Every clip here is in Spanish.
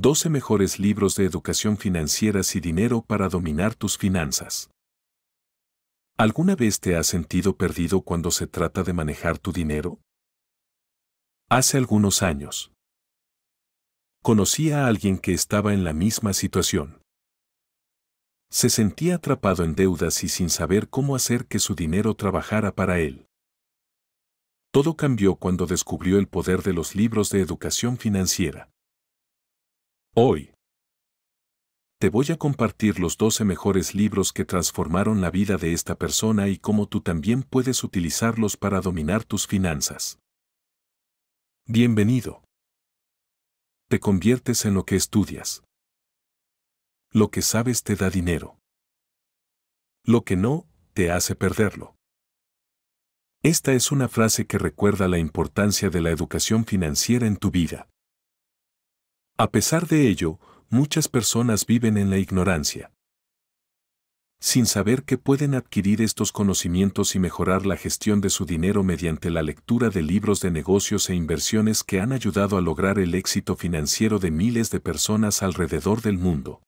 12 mejores libros de educación financiera y dinero para dominar tus finanzas. ¿Alguna vez te has sentido perdido cuando se trata de manejar tu dinero? Hace algunos años. Conocí a alguien que estaba en la misma situación. Se sentía atrapado en deudas y sin saber cómo hacer que su dinero trabajara para él. Todo cambió cuando descubrió el poder de los libros de educación financiera. Hoy te voy a compartir los 12 mejores libros que transformaron la vida de esta persona y cómo tú también puedes utilizarlos para dominar tus finanzas. Bienvenido. Te conviertes en lo que estudias. Lo que sabes te da dinero. Lo que no, te hace perderlo. Esta es una frase que recuerda la importancia de la educación financiera en tu vida. A pesar de ello, muchas personas viven en la ignorancia. Sin saber que pueden adquirir estos conocimientos y mejorar la gestión de su dinero mediante la lectura de libros de negocios e inversiones que han ayudado a lograr el éxito financiero de miles de personas alrededor del mundo.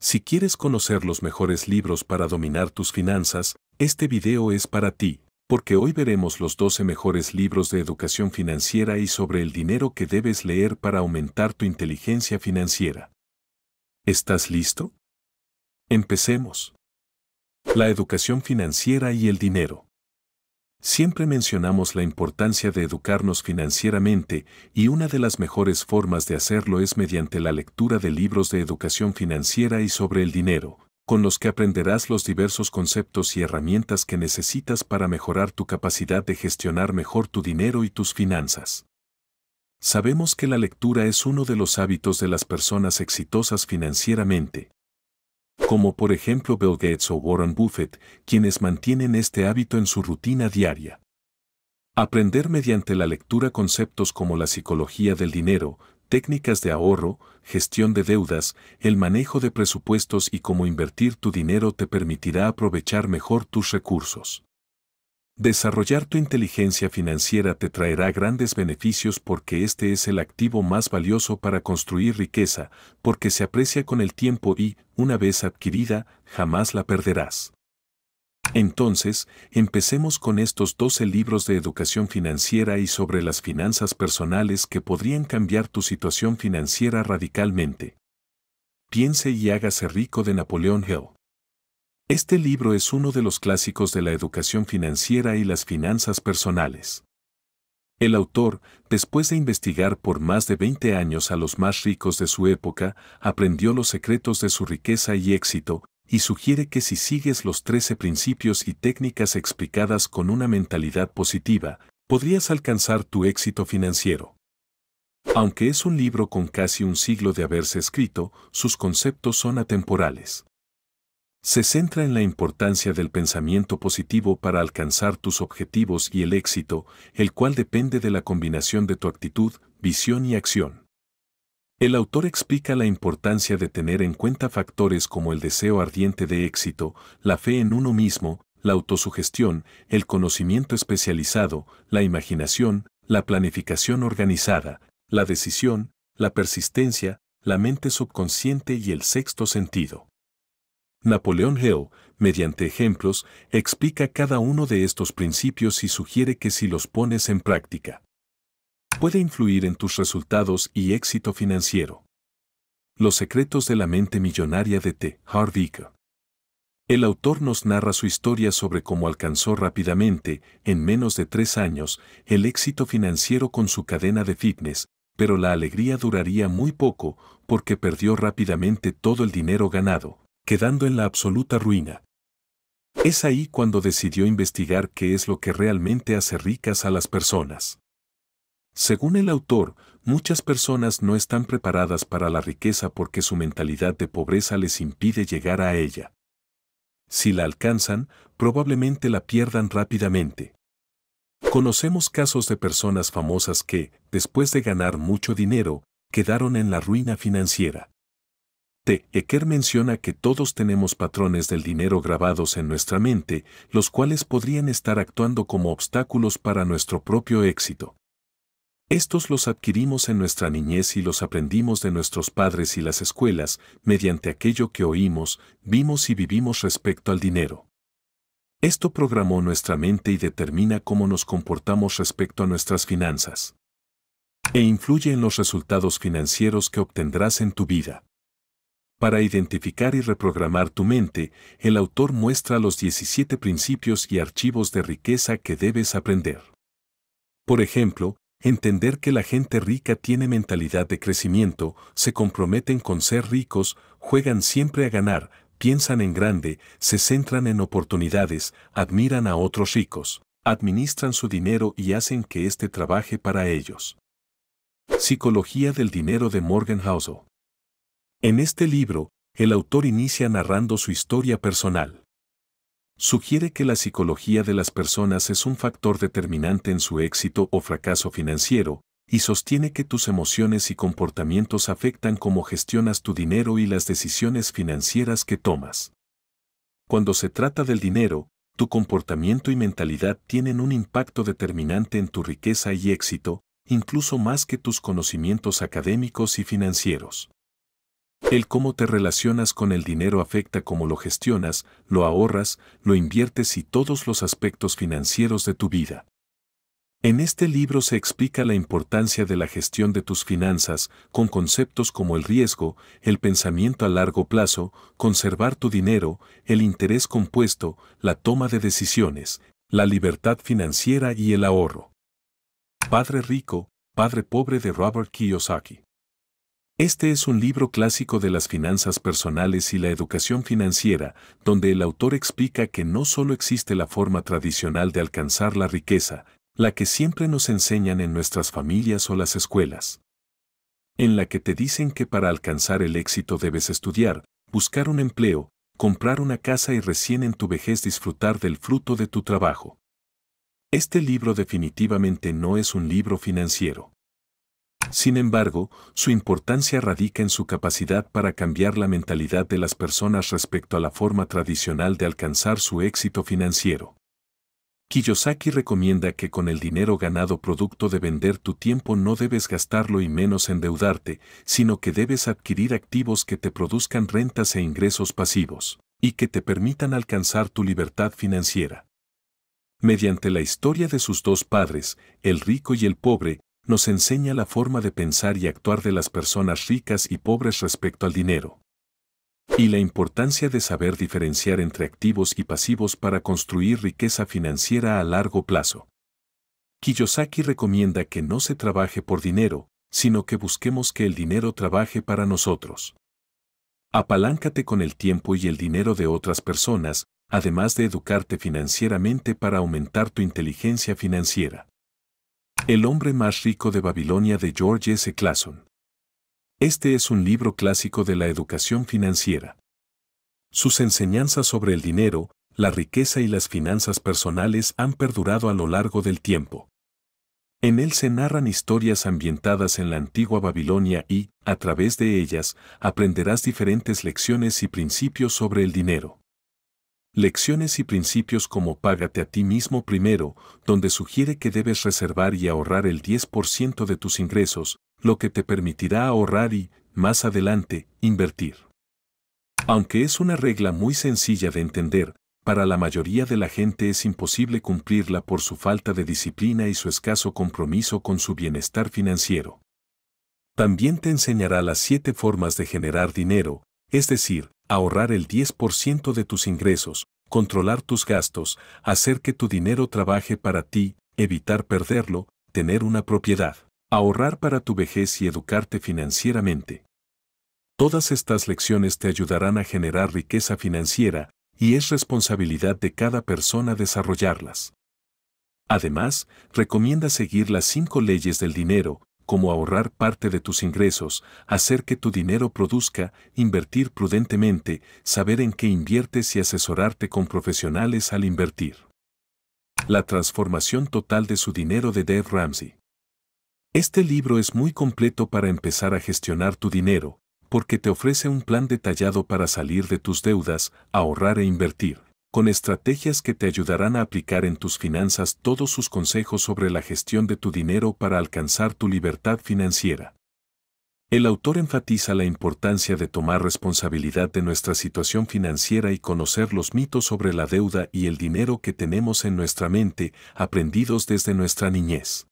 Si quieres conocer los mejores libros para dominar tus finanzas, este video es para ti porque hoy veremos los 12 mejores libros de educación financiera y sobre el dinero que debes leer para aumentar tu inteligencia financiera. ¿Estás listo? Empecemos. La educación financiera y el dinero. Siempre mencionamos la importancia de educarnos financieramente y una de las mejores formas de hacerlo es mediante la lectura de libros de educación financiera y sobre el dinero, con los que aprenderás los diversos conceptos y herramientas que necesitas para mejorar tu capacidad de gestionar mejor tu dinero y tus finanzas. Sabemos que la lectura es uno de los hábitos de las personas exitosas financieramente, como por ejemplo Bill Gates o Warren Buffett, quienes mantienen este hábito en su rutina diaria. Aprender mediante la lectura conceptos como la psicología del dinero, técnicas de ahorro, gestión de deudas, el manejo de presupuestos y cómo invertir tu dinero te permitirá aprovechar mejor tus recursos. Desarrollar tu inteligencia financiera te traerá grandes beneficios porque este es el activo más valioso para construir riqueza, porque se aprecia con el tiempo y, una vez adquirida, jamás la perderás. Entonces, empecemos con estos 12 libros de educación financiera y sobre las finanzas personales que podrían cambiar tu situación financiera radicalmente. Piense y hágase rico de Napoleón Hill. Este libro es uno de los clásicos de la educación financiera y las finanzas personales. El autor, después de investigar por más de 20 años a los más ricos de su época, aprendió los secretos de su riqueza y éxito, y sugiere que si sigues los 13 principios y técnicas explicadas con una mentalidad positiva, podrías alcanzar tu éxito financiero. Aunque es un libro con casi un siglo de haberse escrito, sus conceptos son atemporales. Se centra en la importancia del pensamiento positivo para alcanzar tus objetivos y el éxito, el cual depende de la combinación de tu actitud, visión y acción. El autor explica la importancia de tener en cuenta factores como el deseo ardiente de éxito, la fe en uno mismo, la autosugestión, el conocimiento especializado, la imaginación, la planificación organizada, la decisión, la persistencia, la mente subconsciente y el sexto sentido. Napoleón Hill, mediante ejemplos, explica cada uno de estos principios y sugiere que si los pones en práctica, puede influir en tus resultados y éxito financiero. Los secretos de la mente millonaria de T. Hardik. El autor nos narra su historia sobre cómo alcanzó rápidamente, en menos de tres años, el éxito financiero con su cadena de fitness, pero la alegría duraría muy poco porque perdió rápidamente todo el dinero ganado, quedando en la absoluta ruina. Es ahí cuando decidió investigar qué es lo que realmente hace ricas a las personas. Según el autor, muchas personas no están preparadas para la riqueza porque su mentalidad de pobreza les impide llegar a ella. Si la alcanzan, probablemente la pierdan rápidamente. Conocemos casos de personas famosas que, después de ganar mucho dinero, quedaron en la ruina financiera. T. Eker menciona que todos tenemos patrones del dinero grabados en nuestra mente, los cuales podrían estar actuando como obstáculos para nuestro propio éxito. Estos los adquirimos en nuestra niñez y los aprendimos de nuestros padres y las escuelas mediante aquello que oímos, vimos y vivimos respecto al dinero. Esto programó nuestra mente y determina cómo nos comportamos respecto a nuestras finanzas. E influye en los resultados financieros que obtendrás en tu vida. Para identificar y reprogramar tu mente, el autor muestra los 17 principios y archivos de riqueza que debes aprender. Por ejemplo, entender que la gente rica tiene mentalidad de crecimiento, se comprometen con ser ricos, juegan siempre a ganar, piensan en grande, se centran en oportunidades, admiran a otros ricos, administran su dinero y hacen que éste trabaje para ellos. Psicología del dinero de Morgan Housel. En este libro, el autor inicia narrando su historia personal sugiere que la psicología de las personas es un factor determinante en su éxito o fracaso financiero, y sostiene que tus emociones y comportamientos afectan cómo gestionas tu dinero y las decisiones financieras que tomas. Cuando se trata del dinero, tu comportamiento y mentalidad tienen un impacto determinante en tu riqueza y éxito, incluso más que tus conocimientos académicos y financieros. El cómo te relacionas con el dinero afecta cómo lo gestionas, lo ahorras, lo inviertes y todos los aspectos financieros de tu vida. En este libro se explica la importancia de la gestión de tus finanzas, con conceptos como el riesgo, el pensamiento a largo plazo, conservar tu dinero, el interés compuesto, la toma de decisiones, la libertad financiera y el ahorro. Padre Rico, Padre Pobre de Robert Kiyosaki. Este es un libro clásico de las finanzas personales y la educación financiera, donde el autor explica que no solo existe la forma tradicional de alcanzar la riqueza, la que siempre nos enseñan en nuestras familias o las escuelas, en la que te dicen que para alcanzar el éxito debes estudiar, buscar un empleo, comprar una casa y recién en tu vejez disfrutar del fruto de tu trabajo. Este libro definitivamente no es un libro financiero. Sin embargo, su importancia radica en su capacidad para cambiar la mentalidad de las personas respecto a la forma tradicional de alcanzar su éxito financiero. Kiyosaki recomienda que con el dinero ganado producto de vender tu tiempo no debes gastarlo y menos endeudarte, sino que debes adquirir activos que te produzcan rentas e ingresos pasivos, y que te permitan alcanzar tu libertad financiera. Mediante la historia de sus dos padres, el rico y el pobre, nos enseña la forma de pensar y actuar de las personas ricas y pobres respecto al dinero. Y la importancia de saber diferenciar entre activos y pasivos para construir riqueza financiera a largo plazo. Kiyosaki recomienda que no se trabaje por dinero, sino que busquemos que el dinero trabaje para nosotros. Apaláncate con el tiempo y el dinero de otras personas, además de educarte financieramente para aumentar tu inteligencia financiera. El hombre más rico de Babilonia de George S. Clason. Este es un libro clásico de la educación financiera. Sus enseñanzas sobre el dinero, la riqueza y las finanzas personales han perdurado a lo largo del tiempo. En él se narran historias ambientadas en la antigua Babilonia y, a través de ellas, aprenderás diferentes lecciones y principios sobre el dinero. Lecciones y principios como Págate a ti mismo primero, donde sugiere que debes reservar y ahorrar el 10% de tus ingresos, lo que te permitirá ahorrar y, más adelante, invertir. Aunque es una regla muy sencilla de entender, para la mayoría de la gente es imposible cumplirla por su falta de disciplina y su escaso compromiso con su bienestar financiero. También te enseñará las siete formas de generar dinero, es decir, ahorrar el 10% de tus ingresos, controlar tus gastos, hacer que tu dinero trabaje para ti, evitar perderlo, tener una propiedad, ahorrar para tu vejez y educarte financieramente. Todas estas lecciones te ayudarán a generar riqueza financiera y es responsabilidad de cada persona desarrollarlas. Además, recomienda seguir las cinco leyes del dinero, como ahorrar parte de tus ingresos, hacer que tu dinero produzca, invertir prudentemente, saber en qué inviertes y asesorarte con profesionales al invertir. La transformación total de su dinero de Dave Ramsey. Este libro es muy completo para empezar a gestionar tu dinero, porque te ofrece un plan detallado para salir de tus deudas, ahorrar e invertir con estrategias que te ayudarán a aplicar en tus finanzas todos sus consejos sobre la gestión de tu dinero para alcanzar tu libertad financiera. El autor enfatiza la importancia de tomar responsabilidad de nuestra situación financiera y conocer los mitos sobre la deuda y el dinero que tenemos en nuestra mente, aprendidos desde nuestra niñez.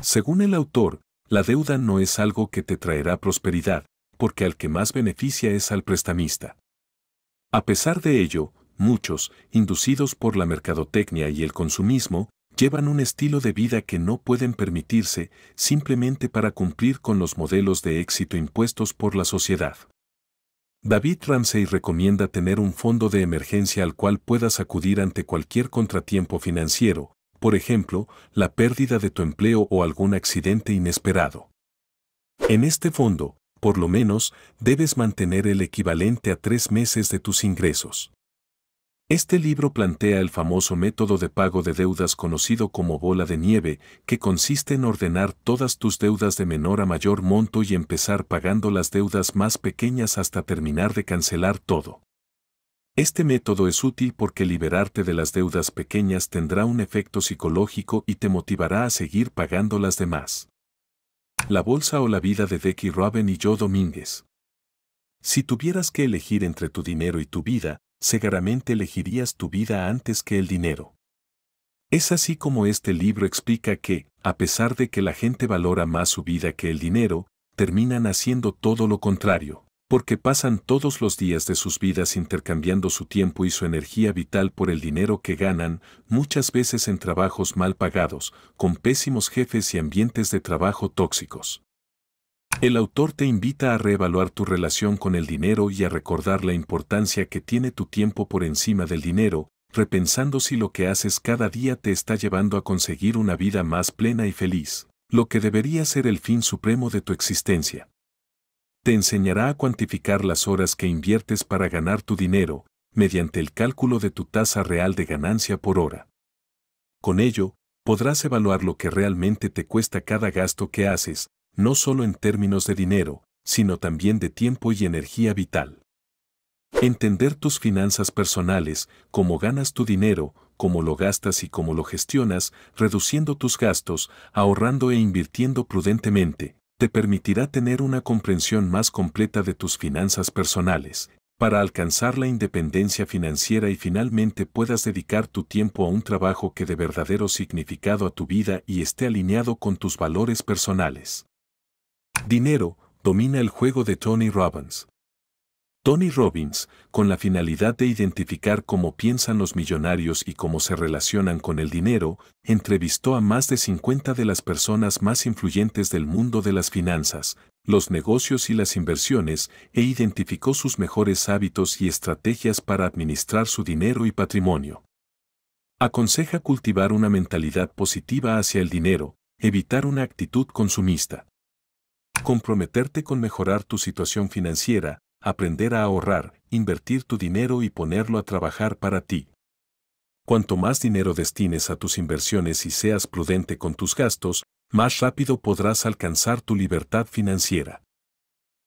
Según el autor, la deuda no es algo que te traerá prosperidad, porque al que más beneficia es al prestamista. A pesar de ello, muchos, inducidos por la mercadotecnia y el consumismo, llevan un estilo de vida que no pueden permitirse simplemente para cumplir con los modelos de éxito impuestos por la sociedad. David Ramsey recomienda tener un fondo de emergencia al cual puedas acudir ante cualquier contratiempo financiero, por ejemplo, la pérdida de tu empleo o algún accidente inesperado. En este fondo, por lo menos, debes mantener el equivalente a tres meses de tus ingresos. Este libro plantea el famoso método de pago de deudas conocido como bola de nieve, que consiste en ordenar todas tus deudas de menor a mayor monto y empezar pagando las deudas más pequeñas hasta terminar de cancelar todo. Este método es útil porque liberarte de las deudas pequeñas tendrá un efecto psicológico y te motivará a seguir pagando las demás. La bolsa o la vida de Decky Robin y yo Domínguez. Si tuvieras que elegir entre tu dinero y tu vida, seguramente elegirías tu vida antes que el dinero. Es así como este libro explica que, a pesar de que la gente valora más su vida que el dinero, terminan haciendo todo lo contrario, porque pasan todos los días de sus vidas intercambiando su tiempo y su energía vital por el dinero que ganan, muchas veces en trabajos mal pagados, con pésimos jefes y ambientes de trabajo tóxicos. El autor te invita a reevaluar tu relación con el dinero y a recordar la importancia que tiene tu tiempo por encima del dinero, repensando si lo que haces cada día te está llevando a conseguir una vida más plena y feliz, lo que debería ser el fin supremo de tu existencia. Te enseñará a cuantificar las horas que inviertes para ganar tu dinero, mediante el cálculo de tu tasa real de ganancia por hora. Con ello, podrás evaluar lo que realmente te cuesta cada gasto que haces, no solo en términos de dinero, sino también de tiempo y energía vital. Entender tus finanzas personales, cómo ganas tu dinero, cómo lo gastas y cómo lo gestionas, reduciendo tus gastos, ahorrando e invirtiendo prudentemente, te permitirá tener una comprensión más completa de tus finanzas personales, para alcanzar la independencia financiera y finalmente puedas dedicar tu tiempo a un trabajo que dé verdadero significado a tu vida y esté alineado con tus valores personales. Dinero domina el juego de Tony Robbins. Tony Robbins, con la finalidad de identificar cómo piensan los millonarios y cómo se relacionan con el dinero, entrevistó a más de 50 de las personas más influyentes del mundo de las finanzas, los negocios y las inversiones e identificó sus mejores hábitos y estrategias para administrar su dinero y patrimonio. Aconseja cultivar una mentalidad positiva hacia el dinero, evitar una actitud consumista comprometerte con mejorar tu situación financiera, aprender a ahorrar, invertir tu dinero y ponerlo a trabajar para ti. Cuanto más dinero destines a tus inversiones y seas prudente con tus gastos, más rápido podrás alcanzar tu libertad financiera.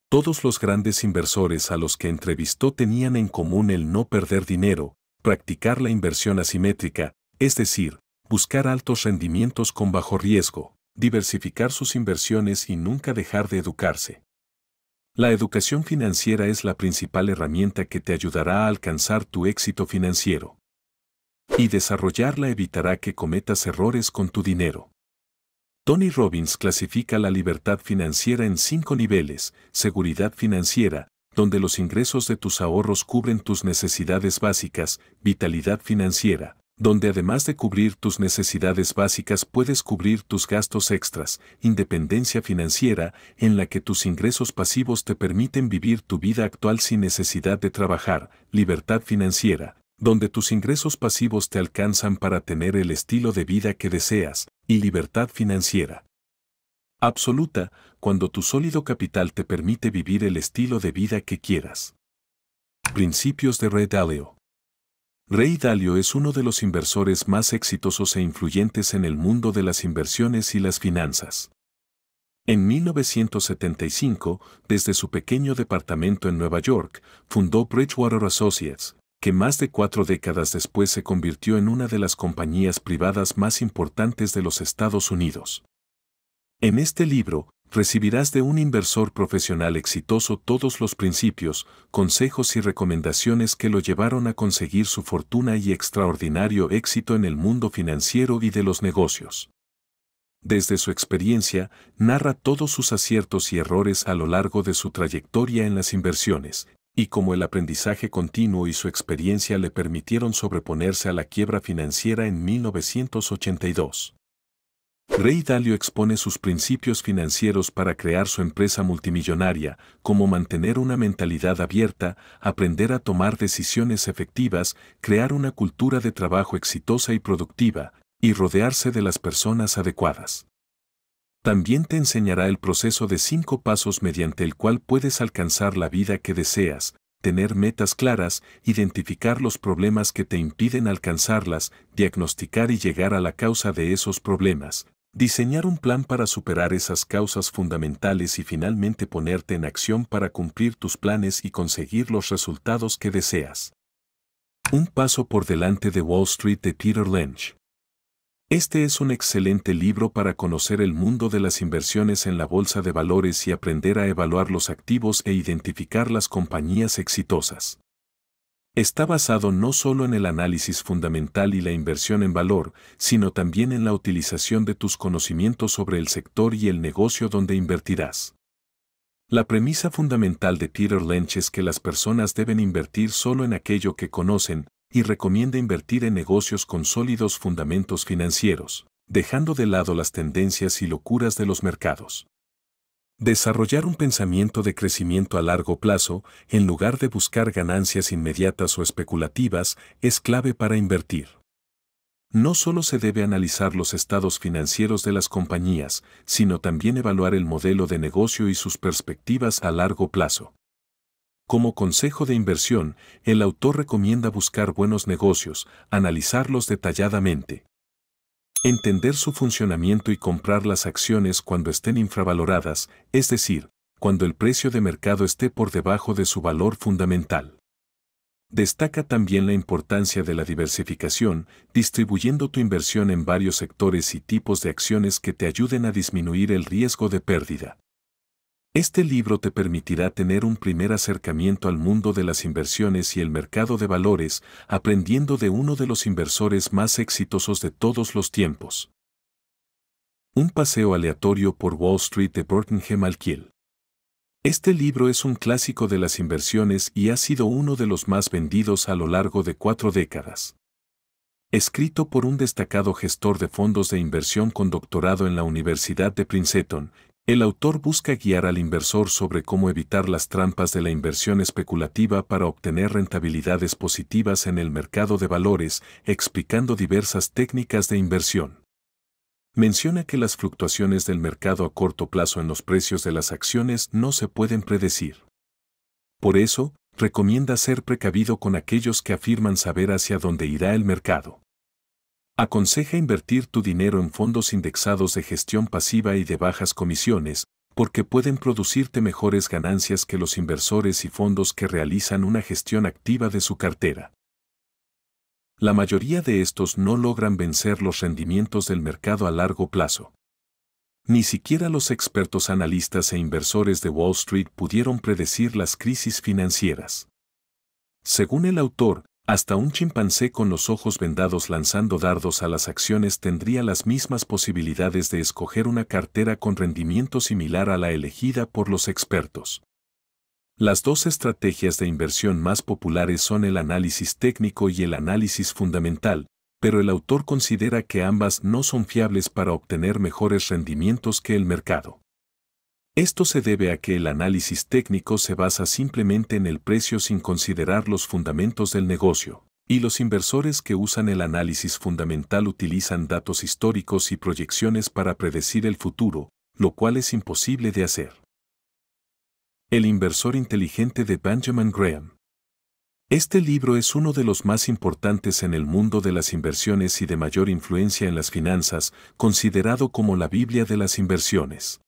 Todos los grandes inversores a los que entrevistó tenían en común el no perder dinero, practicar la inversión asimétrica, es decir, buscar altos rendimientos con bajo riesgo diversificar sus inversiones y nunca dejar de educarse. La educación financiera es la principal herramienta que te ayudará a alcanzar tu éxito financiero. Y desarrollarla evitará que cometas errores con tu dinero. Tony Robbins clasifica la libertad financiera en cinco niveles, seguridad financiera, donde los ingresos de tus ahorros cubren tus necesidades básicas, vitalidad financiera, donde además de cubrir tus necesidades básicas puedes cubrir tus gastos extras, independencia financiera, en la que tus ingresos pasivos te permiten vivir tu vida actual sin necesidad de trabajar, libertad financiera, donde tus ingresos pasivos te alcanzan para tener el estilo de vida que deseas, y libertad financiera. Absoluta, cuando tu sólido capital te permite vivir el estilo de vida que quieras. Principios de Red Aleo Ray Dalio es uno de los inversores más exitosos e influyentes en el mundo de las inversiones y las finanzas. En 1975, desde su pequeño departamento en Nueva York, fundó Bridgewater Associates, que más de cuatro décadas después se convirtió en una de las compañías privadas más importantes de los Estados Unidos. En este libro, recibirás de un inversor profesional exitoso todos los principios, consejos y recomendaciones que lo llevaron a conseguir su fortuna y extraordinario éxito en el mundo financiero y de los negocios. Desde su experiencia, narra todos sus aciertos y errores a lo largo de su trayectoria en las inversiones, y cómo el aprendizaje continuo y su experiencia le permitieron sobreponerse a la quiebra financiera en 1982. Rey Dalio expone sus principios financieros para crear su empresa multimillonaria, como mantener una mentalidad abierta, aprender a tomar decisiones efectivas, crear una cultura de trabajo exitosa y productiva, y rodearse de las personas adecuadas. También te enseñará el proceso de cinco pasos mediante el cual puedes alcanzar la vida que deseas, tener metas claras, identificar los problemas que te impiden alcanzarlas, diagnosticar y llegar a la causa de esos problemas, diseñar un plan para superar esas causas fundamentales y finalmente ponerte en acción para cumplir tus planes y conseguir los resultados que deseas. Un paso por delante de Wall Street de Peter Lynch. Este es un excelente libro para conocer el mundo de las inversiones en la bolsa de valores y aprender a evaluar los activos e identificar las compañías exitosas está basado no solo en el análisis fundamental y la inversión en valor, sino también en la utilización de tus conocimientos sobre el sector y el negocio donde invertirás. La premisa fundamental de Peter Lynch es que las personas deben invertir solo en aquello que conocen y recomienda invertir en negocios con sólidos fundamentos financieros, dejando de lado las tendencias y locuras de los mercados. Desarrollar un pensamiento de crecimiento a largo plazo, en lugar de buscar ganancias inmediatas o especulativas, es clave para invertir. No solo se debe analizar los estados financieros de las compañías, sino también evaluar el modelo de negocio y sus perspectivas a largo plazo. Como consejo de inversión, el autor recomienda buscar buenos negocios, analizarlos detalladamente, entender su funcionamiento y comprar las acciones cuando estén infravaloradas, es decir, cuando el precio de mercado esté por debajo de su valor fundamental. Destaca también la importancia de la diversificación, distribuyendo tu inversión en varios sectores y tipos de acciones que te ayuden a disminuir el riesgo de pérdida. Este libro te permitirá tener un primer acercamiento al mundo de las inversiones y el mercado de valores, aprendiendo de uno de los inversores más exitosos de todos los tiempos. Un paseo aleatorio por Wall Street de Burton Malkiel. Este libro es un clásico de las inversiones y ha sido uno de los más vendidos a lo largo de cuatro décadas. Escrito por un destacado gestor de fondos de inversión con doctorado en la Universidad de Princeton, el autor busca guiar al inversor sobre cómo evitar las trampas de la inversión especulativa para obtener rentabilidades positivas en el mercado de valores, explicando diversas técnicas de inversión. Menciona que las fluctuaciones del mercado a corto plazo en los precios de las acciones no se pueden predecir. Por eso, recomienda ser precavido con aquellos que afirman saber hacia dónde irá el mercado. Aconseja invertir tu dinero en fondos indexados de gestión pasiva y de bajas comisiones, porque pueden producirte mejores ganancias que los inversores y fondos que realizan una gestión activa de su cartera. La mayoría de estos no logran vencer los rendimientos del mercado a largo plazo. Ni siquiera los expertos analistas e inversores de Wall Street pudieron predecir las crisis financieras. Según el autor, hasta un chimpancé con los ojos vendados lanzando dardos a las acciones tendría las mismas posibilidades de escoger una cartera con rendimiento similar a la elegida por los expertos. Las dos estrategias de inversión más populares son el análisis técnico y el análisis fundamental, pero el autor considera que ambas no son fiables para obtener mejores rendimientos que el mercado. Esto se debe a que el análisis técnico se basa simplemente en el precio sin considerar los fundamentos del negocio, y los inversores que usan el análisis fundamental utilizan datos históricos y proyecciones para predecir el futuro, lo cual es imposible de hacer. El inversor inteligente de Benjamin Graham. Este libro es uno de los más importantes en el mundo de las inversiones y de mayor influencia en las finanzas, considerado como la Biblia de las inversiones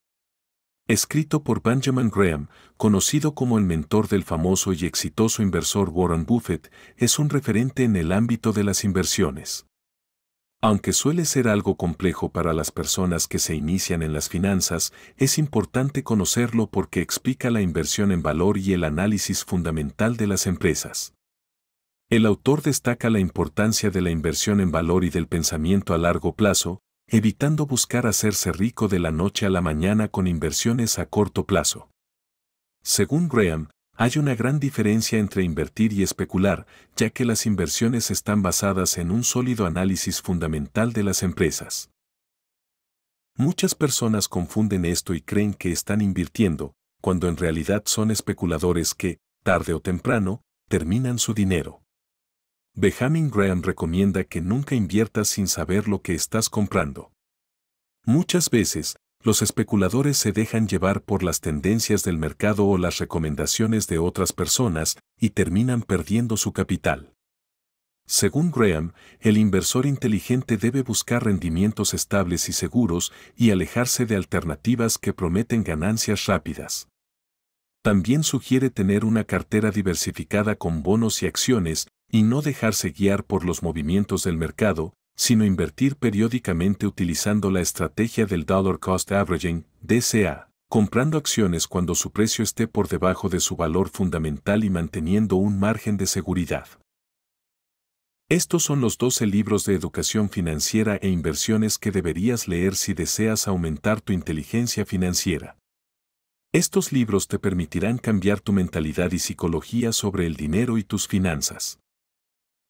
escrito por Benjamin Graham, conocido como el mentor del famoso y exitoso inversor Warren Buffett, es un referente en el ámbito de las inversiones. Aunque suele ser algo complejo para las personas que se inician en las finanzas, es importante conocerlo porque explica la inversión en valor y el análisis fundamental de las empresas. El autor destaca la importancia de la inversión en valor y del pensamiento a largo plazo, evitando buscar hacerse rico de la noche a la mañana con inversiones a corto plazo. Según Graham, hay una gran diferencia entre invertir y especular, ya que las inversiones están basadas en un sólido análisis fundamental de las empresas. Muchas personas confunden esto y creen que están invirtiendo, cuando en realidad son especuladores que, tarde o temprano, terminan su dinero. Benjamin Graham recomienda que nunca inviertas sin saber lo que estás comprando. Muchas veces, los especuladores se dejan llevar por las tendencias del mercado o las recomendaciones de otras personas y terminan perdiendo su capital. Según Graham, el inversor inteligente debe buscar rendimientos estables y seguros y alejarse de alternativas que prometen ganancias rápidas. También sugiere tener una cartera diversificada con bonos y acciones y no dejarse guiar por los movimientos del mercado, sino invertir periódicamente utilizando la estrategia del Dollar Cost Averaging, DCA, comprando acciones cuando su precio esté por debajo de su valor fundamental y manteniendo un margen de seguridad. Estos son los 12 libros de educación financiera e inversiones que deberías leer si deseas aumentar tu inteligencia financiera. Estos libros te permitirán cambiar tu mentalidad y psicología sobre el dinero y tus finanzas.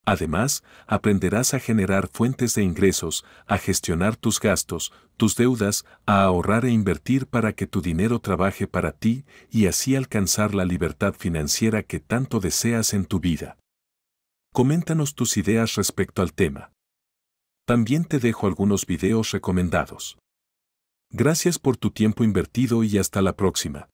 Además, aprenderás a generar fuentes de ingresos, a gestionar tus gastos, tus deudas, a ahorrar e invertir para que tu dinero trabaje para ti y así alcanzar la libertad financiera que tanto deseas en tu vida. Coméntanos tus ideas respecto al tema. También te dejo algunos videos recomendados. Gracias por tu tiempo invertido y hasta la próxima.